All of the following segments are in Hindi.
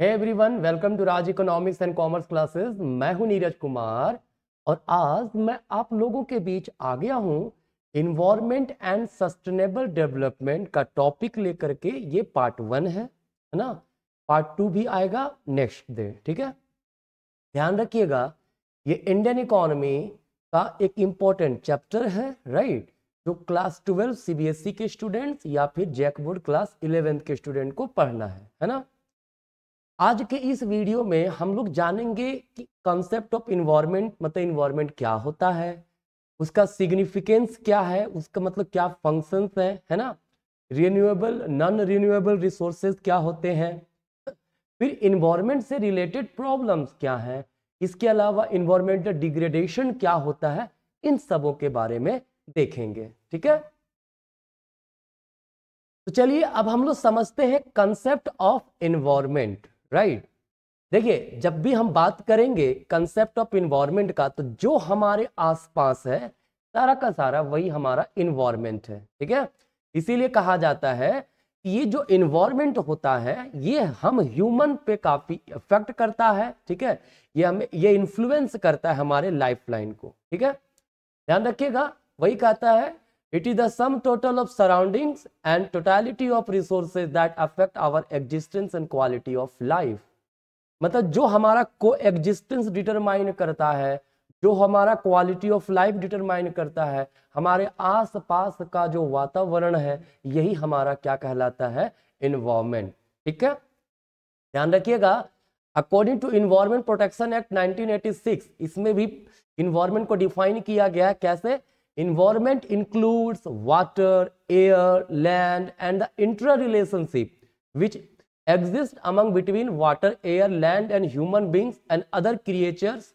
है everyone welcome to Raj economics and commerce classes मैं हूं नीरज कुमार और आज मैं आप लोगों के बीच आ गया हूं इन्वायरमेंट एंड सस्टेनेबल डेवलपमेंट का टॉपिक लेकर के ये पार्ट वन है है ना पार्ट टू भी आएगा नेक्स्ट डे ठीक है ध्यान रखिएगा ये इंडियन इकोनॉमी का एक इम्पॉर्टेंट चैप्टर है राइट जो क्लास ट्वेल्व सी के स्टूडेंट्स या फिर जैकबोर्ड क्लास इलेवेंथ के स्टूडेंट को पढ़ना है है ना आज के इस वीडियो में हम लोग जानेंगे कि कॉन्सेप्ट ऑफ इन्वायरमेंट मतलब इन्वायरमेंट क्या होता है उसका सिग्निफिकेंस क्या है उसका मतलब क्या फंक्शंस है है ना रिन्यूएबल नॉन रिन्यूएबल रिसोर्सेज क्या होते हैं फिर इन्वायरमेंट से रिलेटेड प्रॉब्लम्स क्या हैं इसके अलावा इन्वायरमेंटल डिग्रेडेशन क्या होता है इन सबों के बारे में देखेंगे ठीक है तो चलिए अब हम लोग समझते हैं कंसेप्ट ऑफ इन्वायरमेंट राइट देखिए जब भी हम बात करेंगे कंसेप्ट ऑफ इन्वायरमेंट का तो जो हमारे आसपास है सारा का सारा वही हमारा इन्वायरमेंट है ठीक है इसीलिए कहा जाता है कि ये जो इन्वायरमेंट होता है ये हम ह्यूमन पे काफ़ी इफेक्ट करता है ठीक है ये हमें ये इन्फ्लुएंस करता है हमारे लाइफ लाइन को ठीक है ध्यान रखिएगा वही कहता है it is the sum total of surroundings and totality of resources that affect our existence and quality of life मतलब जो हमारा को एग्जिस्टेंस डिटरमाइन करता है जो हमारा क्वालिटी ऑफ लाइफ डिटरमाइन करता है हमारे आस पास का जो वातावरण है यही हमारा क्या कहलाता है इन्वायरमेंट ठीक है ध्यान रखिएगा according to environment protection act 1986 इसमें भी इन्वायरमेंट को डिफाइन किया गया कैसे environment includes water air land and the interrelationship which exists among between water air land and human beings and other creatures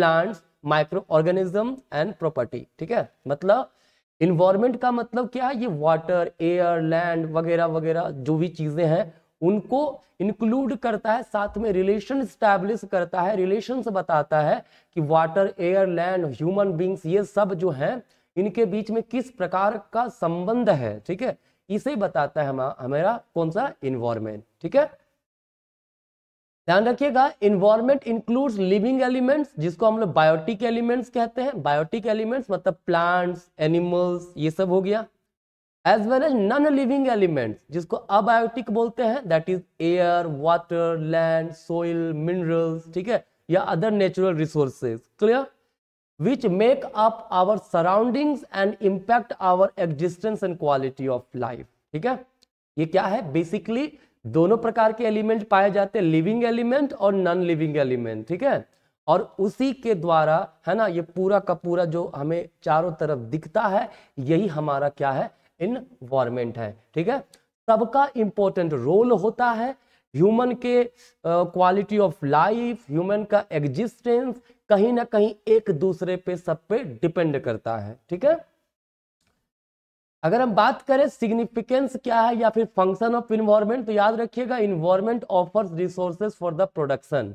plants microorganism and property ठीक है मतलब इन्वायरमेंट का मतलब क्या है ये वाटर एयर लैंड वगैरह वगैरह जो भी चीजें हैं उनको इंक्लूड करता है साथ में रिलेशन स्टैब्लिश करता है रिलेशन बताता है कि water air land human beings ये सब जो हैं इनके बीच में किस प्रकार का संबंध है ठीक है इसे बताता है हमा, हमारा कौन सा इन्वायरमेंट ठीक है ध्यान रखिएगा इन्वायरमेंट इंक्लूड्स लिविंग एलिमेंट्स जिसको हम लोग बायोटिक एलिमेंट्स कहते हैं बायोटिक एलिमेंट्स मतलब प्लांट्स एनिमल्स ये सब हो गया as well as non living elements जिसको अबायोटिक बोलते हैं that is air water land soil minerals ठीक है या other natural resources clear which make up our surroundings and impact our existence and quality of life ठीक है ये क्या है बेसिकली दोनों प्रकार के एलिमेंट पाए जाते हैं लिविंग एलिमेंट और नॉन लिविंग एलिमेंट ठीक है और उसी के द्वारा है ना ये पूरा का पूरा जो हमें चारों तरफ दिखता है यही हमारा क्या है इनवायरमेंट है ठीक है सबका इंपॉर्टेंट रोल होता है ह्यूमन के क्वालिटी ऑफ लाइफ ह्यूमन का एग्जिस्टेंस कहीं ना कहीं एक दूसरे पे सब पे डिपेंड करता है ठीक है अगर हम बात करें सिग्निफिकेंस क्या है या फिर फंक्शन ऑफ इन्वायरमेंट तो याद रखिएगा environment offers resources for the production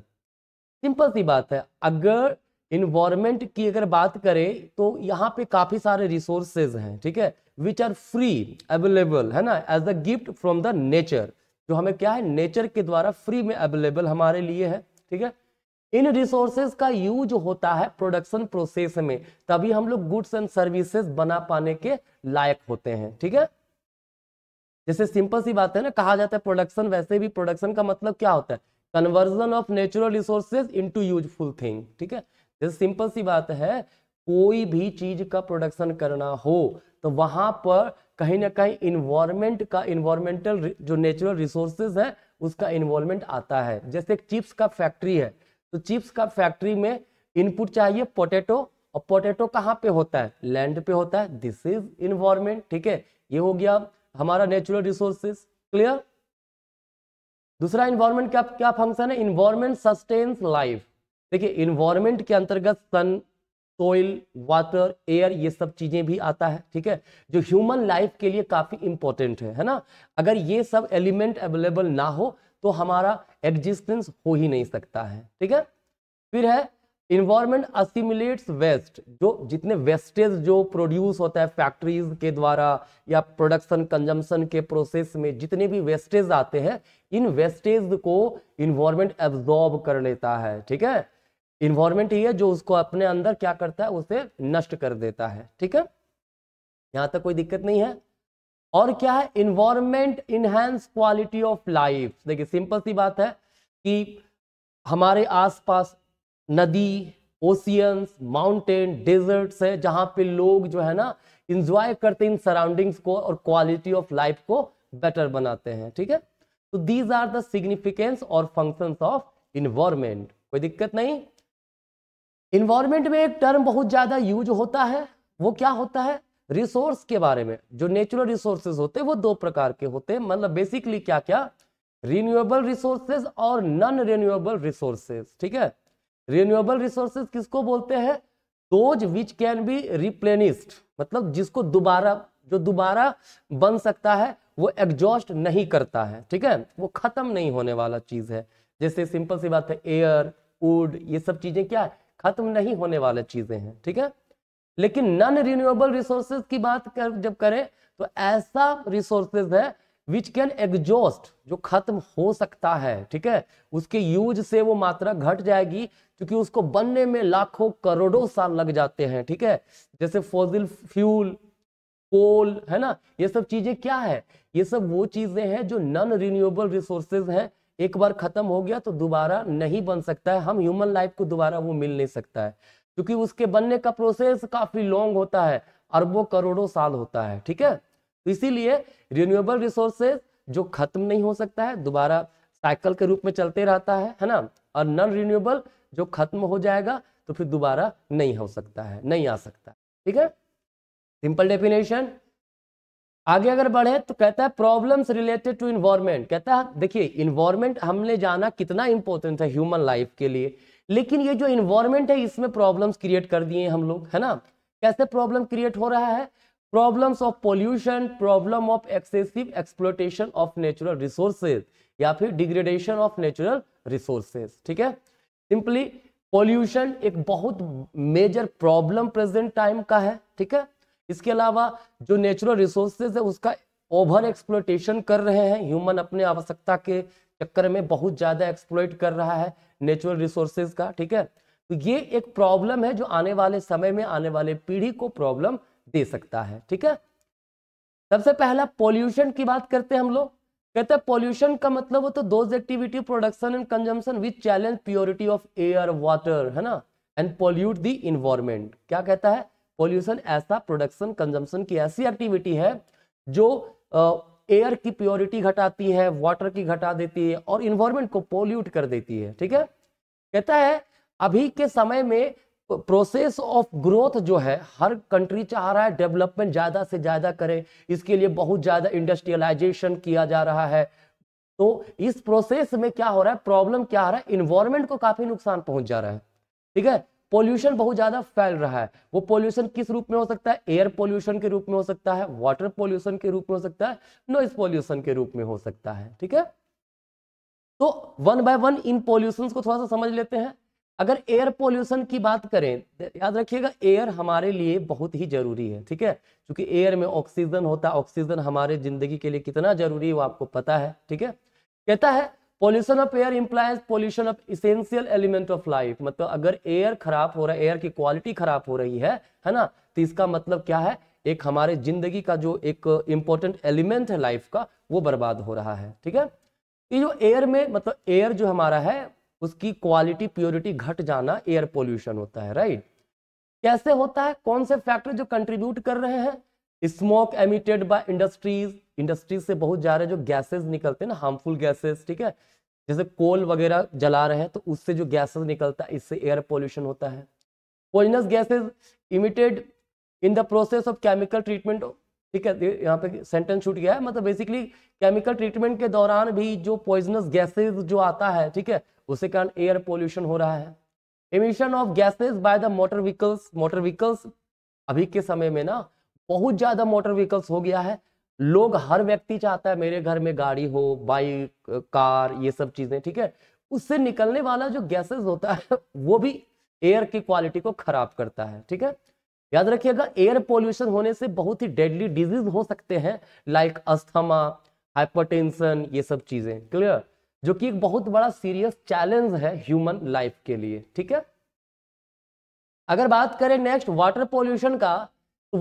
simple सी बात है अगर इन्वायरमेंट की अगर बात करें तो यहाँ पे काफी सारे रिसोर्सेज हैं ठीक है विच आर फ्री अवेलेबल है ना as a gift from the nature जो हमें क्या है नेचर के द्वारा फ्री में अवेलेबल हमारे लिए है ठीक है इन रिसोर्सेज का यूज होता है प्रोडक्शन प्रोसेस में तभी हम लोग गुड्स एंड सर्विसेज बना पाने के लायक होते हैं ठीक है जैसे सिंपल सी बात है ना कहा जाता है प्रोडक्शन वैसे भी प्रोडक्शन का मतलब क्या होता है conversion of natural resources into useful thing ठीक है जैसे सिंपल सी बात है कोई भी चीज का प्रोडक्शन करना हो तो वहां पर कहीं ना कहीं इन्वायरमेंट का इन्वायरमेंटल जो नेचुरल रिसोर्सेज है उसका इन्वॉल्वमेंट आता है जैसे एक चिप्स का फैक्ट्री है तो चिप्स का फैक्ट्री में इनपुट चाहिए पोटेटो और पोटेटो कहाँ पे होता है लैंड पे होता है दिस इज इन्वायरमेंट ठीक है ये हो गया हमारा नेचुरल रिसोर्सेस क्लियर दूसरा इन्वायरमेंट का क्या फंक्शन है इन्वायरमेंट सस्टेन्स लाइफ देखिए इन्वायरमेंट के अंतर्गत सन सोइल वाटर एयर ये सब चीजें भी आता है ठीक है जो ह्यूमन लाइफ के लिए काफी इंपॉर्टेंट है है ना अगर ये सब एलिमेंट अवेलेबल ना हो तो हमारा एग्जिस्टेंस हो ही नहीं सकता है ठीक है फिर है इन्वायरमेंट असिमुलेट्स वेस्ट जो जितने वेस्टेज जो प्रोड्यूस होता है फैक्ट्रीज के द्वारा या प्रोडक्शन कंजम्पशन के प्रोसेस में जितने भी वेस्टेज आते हैं इन वेस्टेज को इन्वायरमेंट एब्जॉर्ब कर लेता है ठीक है इन्वायरमेंट ही है जो उसको अपने अंदर क्या करता है उसे नष्ट कर देता है ठीक है यहां तक कोई दिक्कत नहीं है और क्या है environment enhance quality of life देखिए सिंपल सी बात है कि हमारे आसपास नदी ओशियंस माउंटेन डेजर्ट्स है जहां पे लोग जो है ना इंजॉय करते इन सराउंडिंग्स को और क्वालिटी ऑफ लाइफ को बेटर बनाते हैं ठीक है तो दीज आर द सिग्निफिकेंस और फंक्शंस ऑफ इन्वायरमेंट कोई दिक्कत नहीं इन्वायरमेंट में एक टर्म बहुत ज्यादा यूज होता है वो क्या होता है रिसोर्स के बारे में जो नेचुरल रिसोर्सेज होते हैं वो दो प्रकार के होते हैं मतलब बेसिकली क्या क्या रिन्यूएबल रिसोर्सेज और नॉन रिन्यूएबल रिसोर्सेज ठीक है रिन्यूएबल रिसोर्सेज किसको बोलते हैं those which can be replenished मतलब जिसको दोबारा जो दोबारा बन सकता है वो एग्जॉस्ट नहीं करता है ठीक है वो खत्म नहीं होने वाला चीज है जैसे सिंपल सी बात है एयर वुड ये सब चीजें क्या है खत्म नहीं होने वाले चीजें हैं ठीक है थीके? लेकिन नॉन रिन्यूएबल रिसोर्सेज की बात कर, जब करें तो ऐसा रिसोर्सेज है विच कैन एग्जॉस्ट जो खत्म हो सकता है ठीक है उसके यूज से वो मात्रा घट जाएगी क्योंकि उसको बनने में लाखों करोड़ों साल लग जाते हैं ठीक है जैसे फोजिल फ्यूल कोल है ना ये सब चीजें क्या है ये सब वो चीजें हैं जो नॉन रिन्यूएबल रिसोर्सेज हैं एक बार खत्म हो गया तो दोबारा नहीं बन सकता है हम ह्यूमन लाइफ को दोबारा वो मिल नहीं सकता है क्योंकि उसके बनने का प्रोसेस काफी लॉन्ग होता है अरबों करोड़ों साल होता है ठीक है तो इसीलिए रिन्यूएबल रिसोर्सेज जो खत्म नहीं हो सकता है दोबारा साइकिल के रूप में चलते रहता है है ना और नॉन रिन्यूएबल जो खत्म हो जाएगा तो फिर दोबारा नहीं हो सकता है नहीं आ सकता ठीक है सिंपल डेफिनेशन आगे अगर बढ़े तो कहता है प्रॉब्लम्स रिलेटेड टू इन्वायरमेंट कहता है देखिए इन्वायरमेंट हमने जाना कितना इंपॉर्टेंट है ह्यूमन लाइफ के लिए लेकिन ये जो इन्वायरमेंट है इसमें प्रॉब्लम्स क्रिएट कर दिए हम लोग है ना कैसे प्रॉब्लम क्रिएट हो रहा है problems of pollution problem of excessive exploitation of natural resources या फिर डिग्रेडेशन ऑफ नेचुरल रिसोर्सेज ठीक है सिंपली पॉल्यूशन एक बहुत मेजर प्रॉब्लम प्रेजेंट टाइम का है ठीक है इसके अलावा जो नेचुरल रिसोर्सेज है उसका ओवर एक्सप्लोटेशन कर रहे हैं ह्यूमन अपने आवश्यकता के चक्कर में बहुत ज़्यादा एक्सप्लोइट कर रहा है नेचुरल रिसोर्सेज का ठीक है तो ये एक प्रॉब्लम है जो आने वाले समय में आने वाले पीढ़ी को प्रॉब्लम दे सकता है ठीक है सबसे पहला पॉल्यूशन की बात करते हैं हम लोग कहते हैं पॉल्यूशन का मतलब हो तो those activity production and consumption which challenge purity of air water है ना एंड पॉल्यूट द इन्वायरमेंट क्या कहता है पॉल्यूशन ऐसा प्रोडक्शन कंजम्पशन की ऐसी एक्टिविटी है जो एयर की प्योरिटी घटाती है वाटर की घटा देती है और इन्वायरमेंट को पोल्यूट कर देती है ठीक है कहता है अभी के समय में प्रोसेस ऑफ ग्रोथ जो है हर कंट्री चाह रहा है डेवलपमेंट ज़्यादा से ज़्यादा करे इसके लिए बहुत ज़्यादा इंडस्ट्रियलाइजेशन किया जा रहा है तो इस प्रोसेस में क्या हो रहा है प्रॉब्लम क्या आ रहा है इन्वायरमेंट को काफ़ी नुकसान पहुंच जा रहा है ठीक है पोल्यूशन बहुत ज़्यादा फैल रहा है वो पोल्यूशन किस रूप में हो सकता है एयर पोल्यूशन के रूप में हो सकता है वाटर पोल्यूशन के रूप में हो सकता है नॉइस पोल्यूशन के रूप में हो सकता है ठीक है तो वन बाय वन इन पोल्यूशन को थोड़ा सा समझ लेते हैं अगर एयर पोल्यूशन की बात करें याद रखिएगा एयर हमारे लिए बहुत ही जरूरी है ठीक है क्योंकि एयर में ऑक्सीजन होता है ऑक्सीजन हमारे जिंदगी के लिए कितना जरूरी है वो आपको पता है ठीक है कहता है pollution of air implies pollution of essential element of life मतलब अगर एयर खराब हो रहा है एयर की क्वालिटी खराब हो रही है है ना तो इसका मतलब क्या है एक हमारे जिंदगी का जो एक इंपॉर्टेंट एलिमेंट है लाइफ का वो बर्बाद हो रहा है ठीक है ये जो एयर में मतलब एयर जो हमारा है उसकी क्वालिटी प्योरिटी घट जाना एयर पोल्यूशन होता है राइट कैसे होता है कौन से फैक्टर जो कंट्रीब्यूट कर रहे हैं smoke emitted by industries industry से बहुत जा रहे जो गैसेज निकलते हैं ना हार्मफुल गैसेज ठीक है जैसे कोल वगैरह जला रहे हैं तो उससे जो गैसेज निकलता है इससे एयर पोल्यूशन होता है poisonous gases emitted in the process of chemical treatment ठीक है यहाँ पे सेंटेंस छूट गया है मतलब बेसिकली केमिकल ट्रीटमेंट के दौरान भी जो पॉइजनस गैसेज जो आता है ठीक है उसके कारण एयर पोल्यूशन हो रहा है emission of gases by the motor vehicles motor vehicles अभी के समय में ना बहुत ज्यादा मोटर व्हीकल्स हो गया है लोग हर व्यक्ति चाहता है मेरे घर में गाड़ी हो बाइक कार ये सब चीजें ठीक है उससे निकलने वाला जो गैसेस होता है वो भी एयर की क्वालिटी को खराब करता है ठीक है याद रखिएगा एयर पोल्यूशन होने से बहुत ही डेडली डिजीज हो सकते हैं लाइक अस्थमा हाइपरटेंशन ये सब चीजें क्लियर जो कि एक बहुत बड़ा सीरियस चैलेंज है ह्यूमन लाइफ के लिए ठीक है अगर बात करें नेक्स्ट वाटर पोल्यूशन का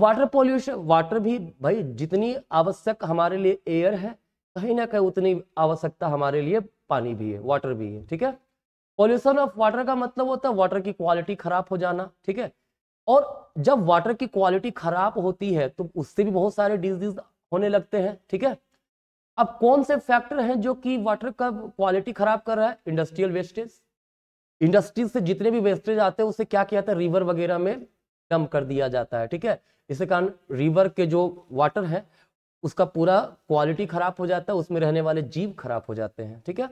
वाटर पॉल्यूशन वाटर भी भाई जितनी आवश्यक हमारे लिए एयर है कहीं ना कहीं उतनी आवश्यकता हमारे लिए पानी भी है वाटर भी है ठीक है पॉल्यूशन ऑफ वाटर का मतलब होता है वाटर की क्वालिटी खराब हो जाना ठीक है और जब वाटर की क्वालिटी खराब होती है तो उससे भी बहुत सारे डिजीज होने लगते हैं ठीक है अब कौन से फैक्टर हैं जो कि वाटर का क्वालिटी खराब कर रहा है इंडस्ट्रियल वेस्टेज इंडस्ट्रीज से जितने भी वेस्टेज आते हैं उसे क्या किया जाता है रिवर वगैरह में कम कर दिया जाता है ठीक है इसके कारण रिवर के जो वाटर है उसका पूरा क्वालिटी खराब हो जाता है उसमें रहने वाले जीव खराब हो जाते हैं ठीक है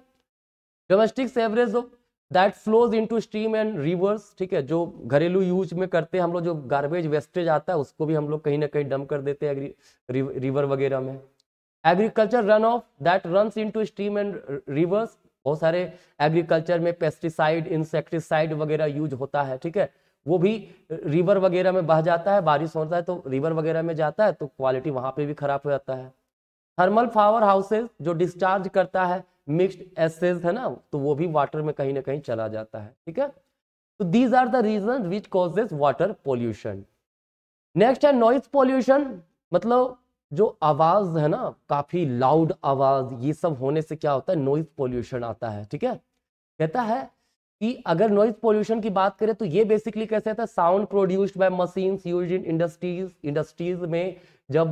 domestic sewerage that flows into stream and rivers ठीक है जो घरेलू यूज में करते हैं हम लोग जो गार्बेज वेस्टेज आता है उसको भी हम लोग कहीं ना कहीं डम कर देते हैं रिवर वगैरह में agriculture run off that run into stream and rivers बहुत सारे एग्रीकल्चर में पेस्टिसाइड इंसेक्टिसाइड वगैरह यूज होता है ठीक है वो भी रिवर वगैरह में बह जाता है बारिश होता है तो रिवर वगैरह में जाता है तो क्वालिटी वहां पे भी खराब हो जाता है थर्मल पावर हाउसेस जो डिस्चार्ज करता है मिक्स्ड एसेज है ना तो वो भी वाटर में कहीं ना कहीं चला जाता है ठीक है तो these are the reason which causes water pollution next है नॉइज पॉल्यूशन मतलब जो आवाज है ना काफी लाउड आवाज ये सब होने से क्या होता है नॉइज पॉल्यूशन आता है ठीक है कहता है कि अगर नॉइज पोल्यूशन की बात करें तो ये बेसिकली कैसे था sound produced by machines use in industries industries में जब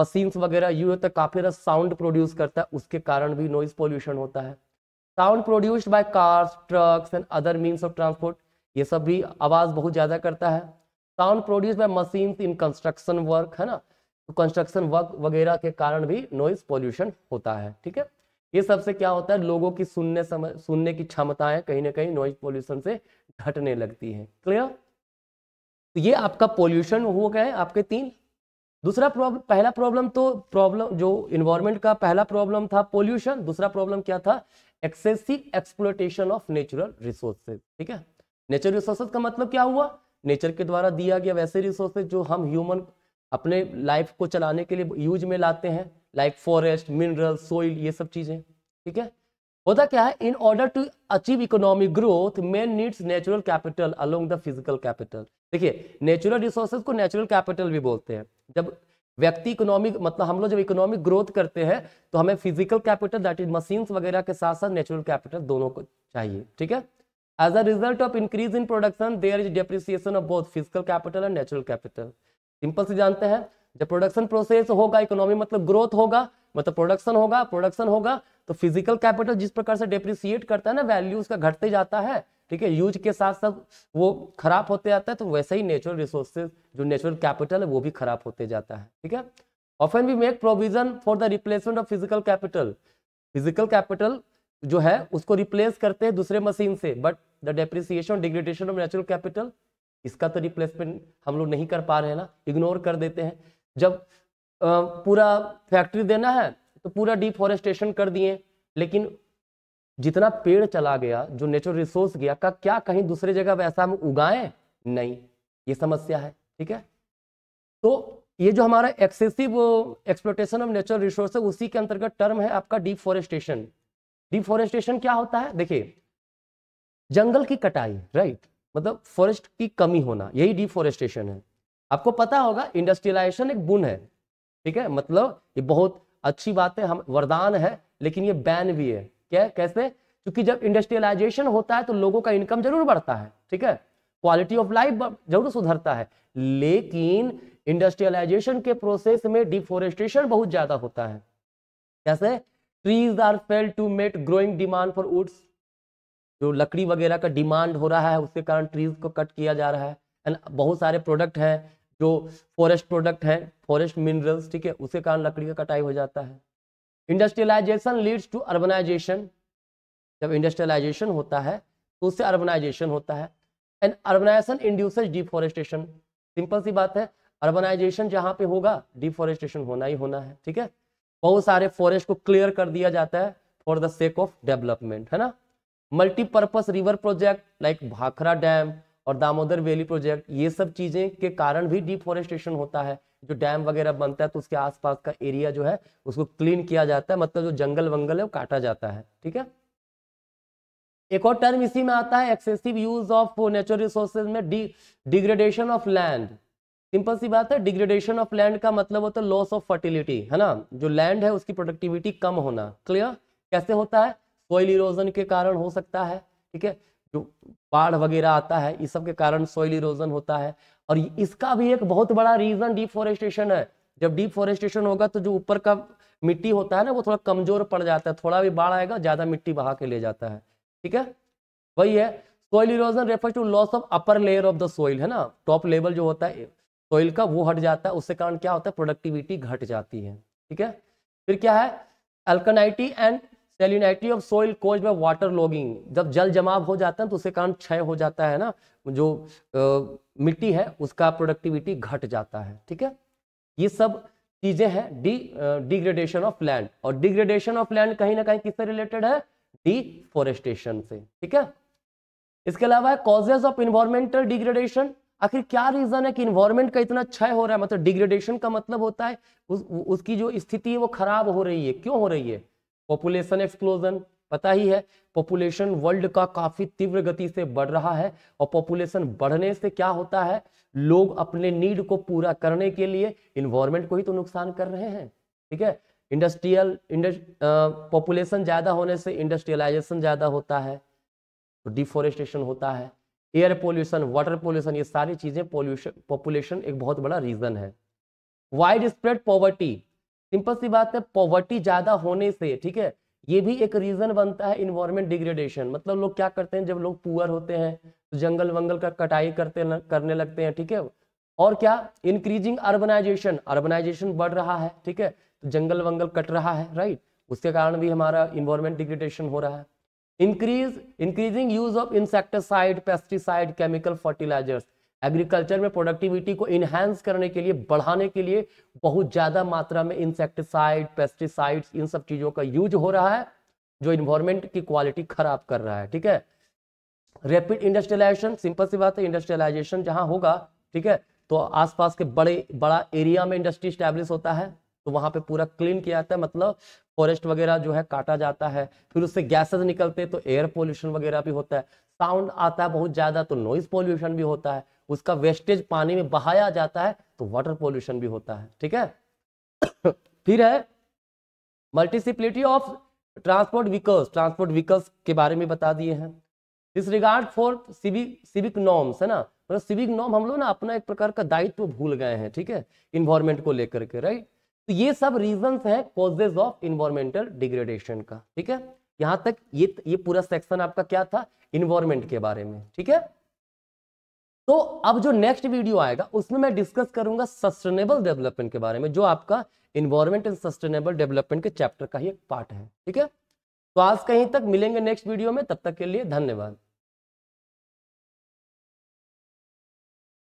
मशीन्स वगैरह यूज होता है काफी साउंड प्रोड्यूस करता है उसके कारण भी नॉइज पोल्यूशन होता है sound produced by cars trucks and other means of transport ये सब भी आवाज बहुत ज्यादा करता है sound produce by machines in construction work है ना तो कंस्ट्रक्शन वर्क वगैरह के कारण भी नॉइज पॉल्यूशन होता है ठीक है ये सबसे क्या होता है लोगों की सुनने समय सुनने की क्षमताएं कहीं ना कहीं नॉइज पोल्यूशन से घटने लगती है क्लियर तो ये आपका पोल्यूशन हो गया है आपके तीन दूसरा प्रॉब्लम पहला प्रॉब्लम तो प्रॉब्लम जो इन्वायरमेंट का पहला प्रॉब्लम था पोल्यूशन दूसरा प्रॉब्लम क्या था excessive exploitation of natural resources ठीक है नेचुरल रिसोर्सेज का मतलब क्या हुआ नेचर के द्वारा दिया गया वैसे रिसोर्सेज जो हम ह्यूमन अपने लाइफ को चलाने के लिए यूज में लाते हैं लाइक फॉरेस्ट मिनरल सोइल ये सब चीजें ठीक है होता क्या है in order to achieve economic growth man needs natural capital along the physical capital देखिए नेचुरल रिसोर्सेज को नेचुरल कैपिटल भी बोलते हैं जब व्यक्ति इकोनॉमिक मतलब हम लोग जब इकोनॉमिक ग्रोथ करते हैं तो हमें physical capital that is machines वगैरह के साथ साथ नेचुरल कैपिटल दोनों को चाहिए ठीक है as a result of increase in production there is depreciation of both physical capital and natural capital simple से जानते हैं जब प्रोडक्शन प्रोसेस होगा इकोनॉमी मतलब ग्रोथ होगा मतलब प्रोडक्शन होगा प्रोडक्शन होगा तो फिजिकल कैपिटल जिस प्रकार से डेप्रिसिएट करता है ना वैल्यू उसका घटते जाता है ठीक है यूज के साथ साथ वो खराब होते जाता है तो वैसे ही नेचुरल रिसोर्सेज जो नेचुरल कैपिटल है वो भी खराब होते जाता है ठीक है often we make provision for the replacement of physical capital physical capital जो है उसको रिप्लेस करते हैं दूसरे मशीन से but the depreciation degradation of natural capital इसका तो रिप्लेसमेंट हम लोग नहीं कर पा रहे हैं ना इग्नोर कर देते हैं जब पूरा फैक्ट्री देना है तो पूरा डिफॉरेस्टेशन कर दिए लेकिन जितना पेड़ चला गया जो नेचुरल रिसोर्स गया का क्या कहीं दूसरे जगह वैसा हम उगाएं नहीं ये समस्या है ठीक है तो ये जो हमारा excessive exploitation of natural resource है उसी के अंतर्गत टर्म है आपका डिफॉरेस्टेशन डिफॉरेस्टेशन क्या होता है देखिए जंगल की कटाई राइट मतलब फॉरेस्ट की कमी होना यही डिफॉरेस्टेशन है आपको पता होगा इंडस्ट्रियलाइजेशन एक बुन है ठीक है मतलब ये बहुत अच्छी बात है हम वरदान है लेकिन ये बैन भी है क्या कैसे क्योंकि जब इंडस्ट्रियलाइजेशन होता है तो लोगों का इनकम जरूर बढ़ता है ठीक है क्वालिटी ऑफ लाइफ जरूर सुधरता है लेकिन इंडस्ट्रियलाइजेशन के प्रोसेस में डिफोरेस्टेशन बहुत ज्यादा होता है कैसे trees are fail to meet growing demand for woods जो लकड़ी वगैरह का डिमांड हो रहा है उसके कारण ट्रीज को कट किया जा रहा है एंड बहुत सारे प्रोडक्ट हैं जो फॉरेस्ट प्रोडक्ट है फॉरेस्ट मिनरल्स ठीक है उसके कारण लकड़ी का कटाई हो जाता है इंडस्ट्रियलाइजेशन लीड्स टू अर्बनाइजेशन जब इंडस्ट्रियलाइजेशन होता है तो उससे अर्बनाइजेशन होता है and urbanisation induces deforestation simple सी बात है अर्बनाइजेशन जहाँ पे होगा डिफॉरेस्टेशन होना ही होना है ठीक है बहुत सारे फॉरेस्ट को क्लियर कर दिया जाता है for the sake of development है ना multipurpose river project like Bhakra dam और दामोदर वैली प्रोजेक्ट ये सब चीजें के कारण भी डिफोरेस्टेशन होता है जो डैम वगैरह बनता है तो उसके आसपास का एरिया जो है उसको क्लीन किया जाता है मतलब जो जंगल वंगल है वो काटा जाता है ठीक है एक और टर्म इसी में आता है excessive use of natural resources में डिग्रेडेशन ऑफ लैंड सिंपल सी बात है डिग्रेडेशन ऑफ लैंड का मतलब होता है लॉस ऑफ फर्टिलिटी है ना जो लैंड है उसकी प्रोडक्टिविटी कम होना क्लियर कैसे होता है सॉइल इरोजन के कारण हो सकता है ठीक है जो बाढ़ वगैरह आता है इस सब के कारण सॉइल इरोजन होता है और इसका भी एक बहुत बड़ा रीजन डिफोरेस्टेशन है जब डिफोरेस्टेशन होगा तो जो ऊपर का मिट्टी होता है ना वो थोड़ा कमजोर पड़ जाता है थोड़ा भी बाढ़ आएगा ज्यादा मिट्टी बहा के ले जाता है ठीक है वही है soil erosion refer to loss of upper layer of the soil है ना टॉप लेवल जो होता है सॉइल का वो हट जाता है उससे कारण क्या होता है प्रोडक्टिविटी घट जाती है ठीक है फिर क्या है alkalinity and salinity of soil cause by water logging जब जल जमाव हो जाता है तो उसके कारण क्षय हो जाता है ना जो आ, मिट्टी है उसका प्रोडक्टिविटी घट जाता है ठीक है ये सब चीजें हैं डी डिग्रेडेशन ऑफ लैंड और डिग्रेडेशन ऑफ लैंड कहीं ना कहीं किससे रिलेटेड है डिफोरेस्टेशन से ठीक है इसके अलावा है कॉजेज ऑफ इन्वायरमेंटल डिग्रेडेशन आखिर क्या रीजन है कि इन्वायरमेंट का इतना क्षय हो रहा है मतलब डिग्रेडेशन का मतलब होता है उस, उसकी जो स्थिति है वो खराब हो रही है क्यों हो रही है पॉपुलेशन एक्सप्लोजन पता ही है पॉपुलेशन वर्ल्ड का काफी तीव्र गति से बढ़ रहा है और पॉपुलेशन बढ़ने से क्या होता है लोग अपने नीड को पूरा करने के लिए इन्वायरमेंट को ही तो नुकसान कर रहे हैं ठीक है इंडस्ट्रियल पॉपुलेशन ज्यादा होने से इंडस्ट्रियलाइजेशन ज्यादा होता है तो डिफोरेस्टेशन होता है एयर पोल्यूशन वाटर पोल्यूशन ये सारी चीजें पॉल्यूशन पॉपुलेशन एक बहुत बड़ा रीजन है वाइड स्प्रेड पॉवर्टी सिंपल सी बात है पॉवर्टी ज्यादा होने से ठीक है ये भी एक रीजन बनता है इन्वायरमेंट डिग्रेडेशन मतलब लोग क्या करते हैं जब लोग पुअर होते हैं तो जंगल वंगल का कटाई करते करने लगते हैं ठीक है और क्या इंक्रीजिंग अर्बनाइजेशन अर्बनाइजेशन बढ़ रहा है ठीक है तो जंगल वंगल कट रहा है राइट उसके कारण भी हमारा इन्वायरमेंट डिग्रेडेशन हो रहा है increase increasing use of insecticide pesticide chemical fertilisers agriculture में प्रोडक्टिविटी को इन्हेंस करने के लिए बढ़ाने के लिए बहुत ज़्यादा मात्रा में इंसेक्टिसाइड पेस्टिसाइड्स इन सब चीज़ों का यूज हो रहा है जो इन्वायरमेंट की क्वालिटी खराब कर रहा है ठीक है रैपिड इंडस्ट्रियलाइजेशन सिंपल सी बात है इंडस्ट्रियलाइजेशन जहाँ होगा ठीक है तो आसपास के बड़े बड़ा एरिया में इंडस्ट्री स्टैब्लिश होता है तो वहां पे पूरा क्लीन किया जाता है मतलब फॉरेस्ट वगैरह जो है काटा जाता है फिर उससे गैसेस निकलते हैं तो एयर पोल्यूशन वगैरह भी होता है साउंड आता है बहुत ज्यादा तो नॉइज पोल्यूशन भी होता है उसका वेस्टेज पानी में बहाया जाता है तो वाटर पोल्यूशन भी होता है ठीक है फिर है multiplicity of transport vehicles transport vehicles के बारे में बता दिए हैं इस regard for civic civic norms है ना मतलब सिविक नॉर्म हम लोग ना अपना एक प्रकार का दायित्व भूल गए हैं ठीक है इन्वायरमेंट को लेकर के राइट तो ये सब रीजन है कॉजेज ऑफ इन्वायरमेंटल डिग्रेडेशन का ठीक है यहां तक ये ये पूरा सेक्शन आपका क्या था इन्वायरमेंट के बारे में ठीक है तो अब जो नेक्स्ट वीडियो आएगा उसमें मैं डिस्कस करूंगा सस्टेनेबल डेवलपमेंट के बारे में जो आपका इन्वायरमेंट एंड सस्टेनेबल डेवलपमेंट के चैप्टर का ही एक पार्ट है ठीक है तो आज कहीं तक मिलेंगे नेक्स्ट वीडियो में तब तक के लिए धन्यवाद